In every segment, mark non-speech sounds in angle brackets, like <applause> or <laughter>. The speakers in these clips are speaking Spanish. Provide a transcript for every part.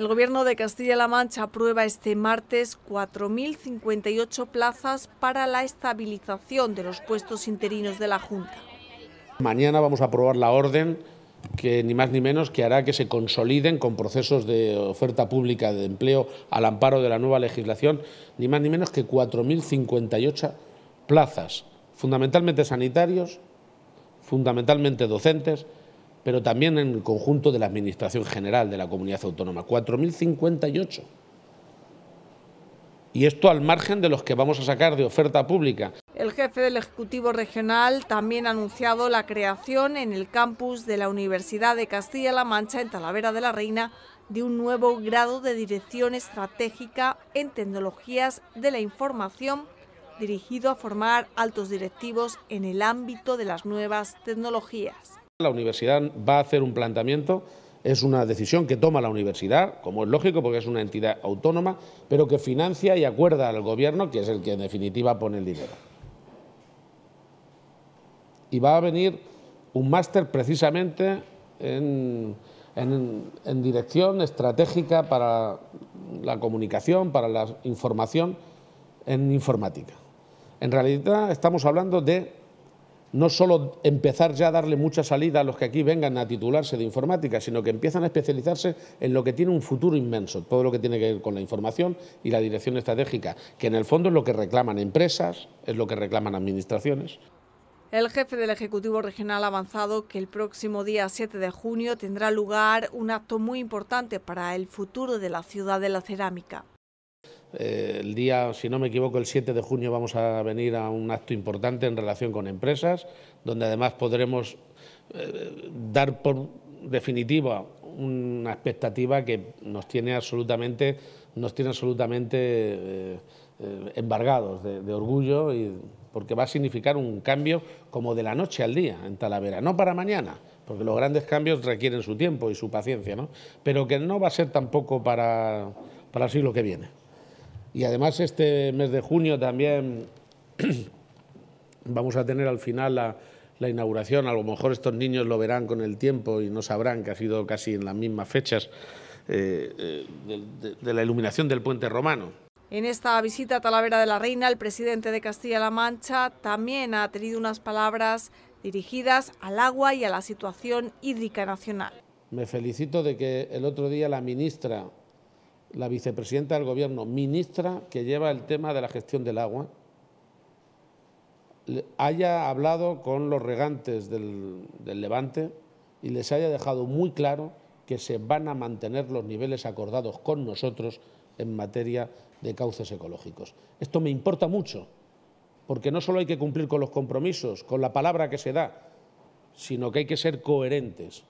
El Gobierno de Castilla-La Mancha aprueba este martes 4.058 plazas para la estabilización de los puestos interinos de la Junta. Mañana vamos a aprobar la orden que ni más ni menos que hará que se consoliden con procesos de oferta pública de empleo al amparo de la nueva legislación, ni más ni menos que 4.058 plazas, fundamentalmente sanitarios, fundamentalmente docentes, pero también en el conjunto de la Administración General de la Comunidad Autónoma, 4.058. Y esto al margen de los que vamos a sacar de oferta pública. El jefe del Ejecutivo Regional también ha anunciado la creación en el campus de la Universidad de Castilla-La Mancha, en Talavera de la Reina, de un nuevo grado de dirección estratégica en tecnologías de la información dirigido a formar altos directivos en el ámbito de las nuevas tecnologías. La universidad va a hacer un planteamiento, es una decisión que toma la universidad, como es lógico, porque es una entidad autónoma, pero que financia y acuerda al gobierno, que es el que en definitiva pone el dinero. Y va a venir un máster precisamente en, en dirección estratégica para la comunicación, para la información en informática. En realidad estamos hablando de no solo empezar ya a darle mucha salida a los que aquí vengan a titularse de informática, sino que empiezan a especializarse en lo que tiene un futuro inmenso, todo lo que tiene que ver con la información y la dirección estratégica, que en el fondo es lo que reclaman empresas, es lo que reclaman administraciones. El jefe del Ejecutivo Regional ha avanzado que el próximo día 7 de junio tendrá lugar un acto muy importante para el futuro de la ciudad de la cerámica. Eh, el día, si no me equivoco, el 7 de junio vamos a venir a un acto importante en relación con empresas, donde además podremos eh, dar por definitiva una expectativa que nos tiene absolutamente, nos tiene absolutamente eh, embargados de, orgullo porque va a significar un cambio como de la noche al día en Talavera, no para mañana, porque los grandes cambios requieren su tiempo y su paciencia, pero que no va a ser tampoco para, para el siglo que viene. Y además este mes de junio también <clears throat> vamos a tener al final la, inauguración. A lo mejor estos niños lo verán con el tiempo y no sabrán que ha sido casi en las mismas fechas eh, eh, de la iluminación del puente romano. En esta visita a Talavera de la Reina, el presidente de Castilla-La Mancha también ha tenido unas palabras dirigidas al agua y a la situación hídrica nacional. Me felicito de que el otro día la ministra la vicepresidenta del Gobierno, ministra que lleva el tema de la gestión del agua, haya hablado con los regantes del, Levante y les haya dejado muy claro que se van a mantener los niveles acordados con nosotros en materia de cauces ecológicos. Esto me importa mucho, porque no solo hay que cumplir con los compromisos, con la palabra que se da, sino que hay que ser coherentes.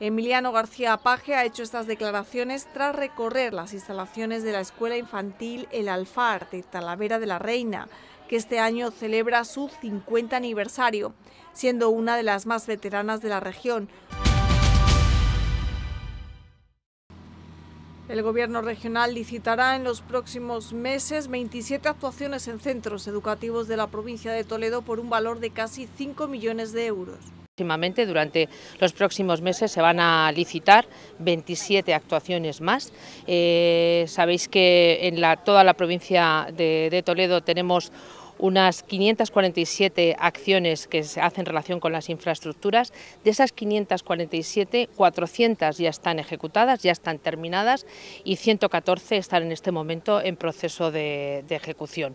Emiliano García Paje ha hecho estas declaraciones tras recorrer las instalaciones de la Escuela Infantil El Alfar de Talavera de la Reina, que este año celebra su 50 aniversario, siendo una de las más veteranas de la región. El Gobierno regional licitará en los próximos meses 27 actuaciones en centros educativos de la provincia de Toledo por un valor de casi 5 millones de euros. Próximamente, durante los próximos meses, se van a licitar 27 actuaciones más. Eh, sabéis que en toda la provincia de, Toledo tenemos unas 547 acciones que se hacen relación con las infraestructuras. De esas 547, 400 ya están ejecutadas, ya están terminadas y 114 están en este momento en proceso de, de ejecución.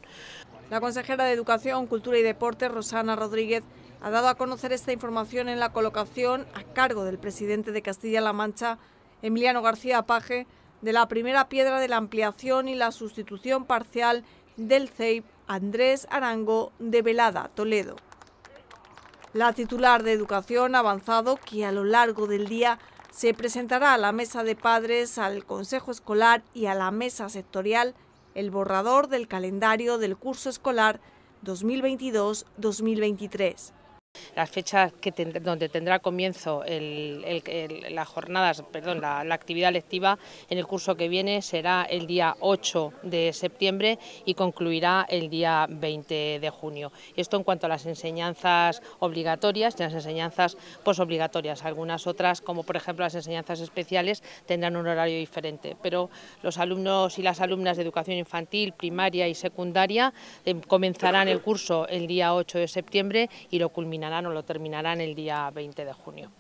La consejera de Educación, Cultura y Deporte, Rosana Rodríguez, ha dado a conocer esta información en la colocación a cargo del presidente de Castilla-La Mancha, Emiliano García Paje, de la primera piedra de la ampliación y la sustitución parcial del CEIP Andrés Arango de Velada, Toledo. La titular de Educación ha avanzado que a lo largo del día se presentará a la mesa de padres, al Consejo Escolar y a la mesa sectorial el borrador del calendario del curso escolar 2022-2023. Las fechas donde tendrá comienzo jornadas, perdón, la, actividad lectiva en el curso que viene será el día 8 de septiembre y concluirá el día 20 de junio. Esto en cuanto a las enseñanzas obligatorias y las enseñanzas posobligatorias. Algunas otras, como por ejemplo las enseñanzas especiales, tendrán un horario diferente, pero los alumnos y las alumnas de educación infantil, primaria y secundaria eh, comenzarán el curso el día 8 de septiembre y lo culminarán lo terminarán el día 20 de junio.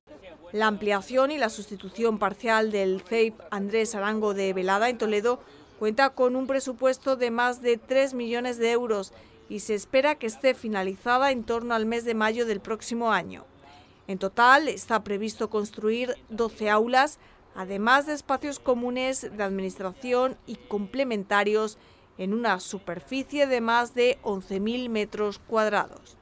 La ampliación y la sustitución parcial del CEIP Andrés Arango de Velada en Toledo cuenta con un presupuesto de más de 3 millones de euros y se espera que esté finalizada en torno al mes de mayo del próximo año. En total está previsto construir 12 aulas, además de espacios comunes de administración y complementarios en una superficie de más de 11.000 metros cuadrados.